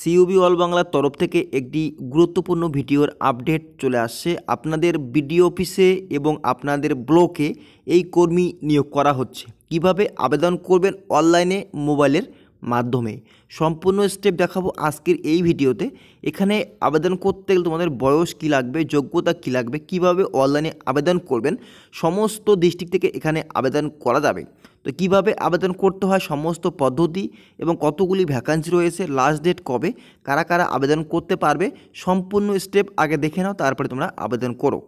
সিইউবি all বাংলার তরফ থেকে একটি গুরুত্বপূর্ণ ভিডিওর আপডেট চলে আসছে আপনাদের বিডিও অফিসে এবং আপনাদের ব্লকে এই কর্মী নিয়োগ করা হচ্ছে কিভাবে আবেদন করবেন অনলাইনে মোবাইলের মাধ্যমে সম্পূর্ণ স্টেপ দেখাবো আজকের এই ভিডিওতে এখানে আবেদন করতে গেলে তোমাদের বয়স কী লাগবে যোগ্যতা কী লাগবে কিভাবে অনলাইনে আবেদন করবেন সমস্ত ডিস্ট্রিক্ট থেকে এখানে আবেদন করা যাবে তো কিভাবে আবেদন করতে হয় সমস্ত পদ্ধতি এবং কতগুলি ভ্যাকান্সি রয়েছে লাস্ট ডেট কবে কারা কারা আবেদন করতে পারবে সম্পূর্ণ স্টেপ আগে দেখে নাও তারপরে তোমরা আবেদন করো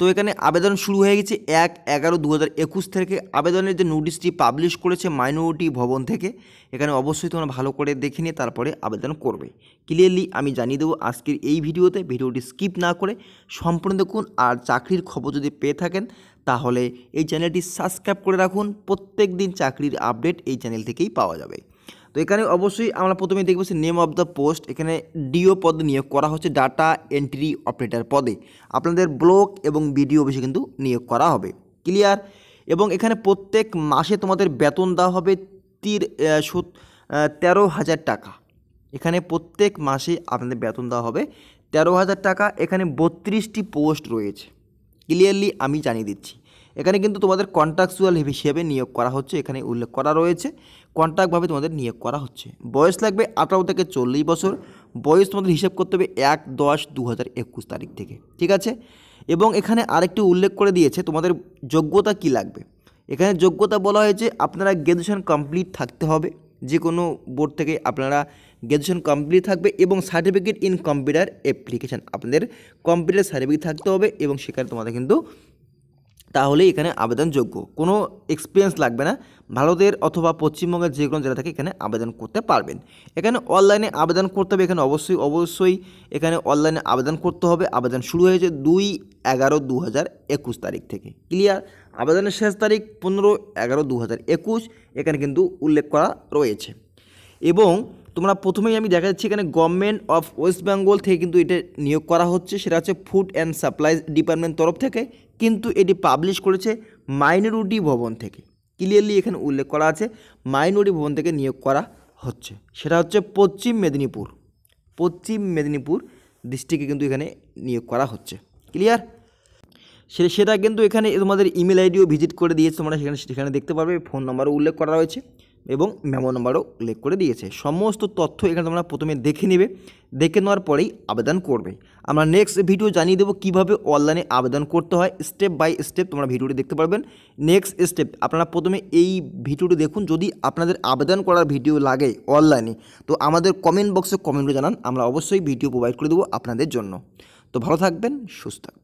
তো এখানে আবেদন শুরু হয়ে গেছে এক এগারো দু একুশ থেকে আবেদনের যে নোটিশটি পাবলিশ করেছে মাইনরিটি ভবন থেকে এখানে অবশ্যই তোমরা ভালো করে দেখে নিয়ে তারপরে আবেদন করবে ক্লিয়ারলি আমি জানিয়ে দেবো আজকের এই ভিডিওতে ভিডিওটি স্কিপ না করে সম্পূর্ণ দেখুন আর চাকরির খবর যদি পেয়ে থাকেন তাহলে এই চ্যানেলটি সাবস্ক্রাইব করে রাখুন প্রত্যেক দিন চাকরির আপডেট এই চ্যানেল থেকেই পাওয়া যাবে তো এখানে অবশ্যই আমরা প্রথমে দেখব সে নেম অফ দ্য পোস্ট এখানে ডিও পদ নিয়োগ করা হচ্ছে ডাটা এন্ট্রি অপারেটর পদে আপনাদের ব্লক এবং বিডিও অফিসে কিন্তু নিয়োগ করা হবে ক্লিয়ার এবং এখানে প্রত্যেক মাসে তোমাদের বেতন দেওয়া হবে তির তেরো হাজার টাকা এখানে প্রত্যেক মাসে আপনাদের বেতন দেওয়া হবে তেরো হাজার টাকা এখানে বত্রিশটি পোস্ট রয়েছে ক্লিয়ারলি আমি জানিয়ে দিচ্ছি এখানে কিন্তু তোমাদের কন্ট্রাকচুয়াল হিসেবে নিয়োগ করা হচ্ছে এখানে উল্লেখ করা রয়েছে কন্ট্রাক্টভাবে তোমাদের নিয়োগ করা হচ্ছে বয়স লাগবে আঠারো থেকে চল্লিশ বছর বয়স তোমাদের হিসাব করতে হবে এক দশ দু হাজার একুশ তারিখ থেকে ঠিক আছে এবং এখানে আরেকটি উল্লেখ করে দিয়েছে তোমাদের যোগ্যতা কি লাগবে এখানে যোগ্যতা বলা হয়েছে আপনারা গ্র্যাজুয়েশান কমপ্লিট থাকতে হবে যে কোনো বোর্ড থেকে আপনারা গ্র্যাজুয়েশন কমপ্লিট থাকবে এবং সার্টিফিকেট ইন কম্পিউটার অ্যাপ্লিকেশান আপনাদের কম্পিউটার সার্টিফিকেট থাকতে হবে এবং সেখানে তোমাদের কিন্তু তাহলে এখানে আবেদনযোগ্য কোনো এক্সপিরিয়েন্স লাগবে না ভারতের অথবা পশ্চিমবঙ্গের যে কোনো জেলা থেকে এখানে আবেদন করতে পারবেন এখানে অনলাইনে আবেদন করতে হবে এখানে অবশ্যই অবশ্যই এখানে অনলাইনে আবেদন করতে হবে আবেদন শুরু হয়েছে দুই এগারো দু হাজার একুশ তারিখ থেকে ক্লিয়ার আবেদনের শেষ তারিখ পনেরো এগারো দু হাজার একুশ এখানে কিন্তু উল্লেখ করা রয়েছে এবং তোমরা প্রথমেই আমি দেখা যাচ্ছে এখানে গভর্নমেন্ট অফ ওয়েস্ট বেঙ্গল থেকে কিন্তু এটা নিয়োগ করা হচ্ছে সেটা হচ্ছে ফুড অ্যান্ড সাপ্লাই ডিপার্টমেন্ট তরফ থেকে কিন্তু এটি পাবলিশ করেছে মাইনরিটি ভবন থেকে ক্লিয়ারলি এখানে উল্লেখ করা আছে মাইনরিটি ভবন থেকে নিয়োগ করা হচ্ছে সেটা হচ্ছে পশ্চিম মেদিনীপুর পশ্চিম মেদিনীপুর ডিস্ট্রিক্টে কিন্তু এখানে নিয়োগ করা হচ্ছে ক্লিয়ার সেটা সেটা কিন্তু এখানে তোমাদের ইমেল আইডিও ভিজিট করে দিয়েছে তোমরা সেখানে সেখানে দেখতে পারবে ফোন নাম্বারও উল্লেখ করা রয়েছে এবং মেমো নাম্বারও উল্লেখ করে দিয়েছে সমস্ত তথ্য এখানে তোমরা প্রথমে দেখে নেবে দেখে নেওয়ার পরেই আবেদন করবে আমরা নেক্সট ভিডিও জানিয়ে দেবো কীভাবে অনলাইনে আবেদন করতে হয় স্টেপ বাই স্টেপ তোমরা ভিডিওটি দেখতে পারবেন নেক্সট স্টেপ আপনারা প্রথমে এই ভিডিওটি দেখুন যদি আপনাদের আবেদন করার ভিডিও লাগে অনলাইনে তো আমাদের কমেন্ট বক্সে কমেন্টও জানান আমরা অবশ্যই ভিডিও প্রোভাইড করে দেবো আপনাদের জন্য তো ভালো থাকবেন সুস্থ থাকবেন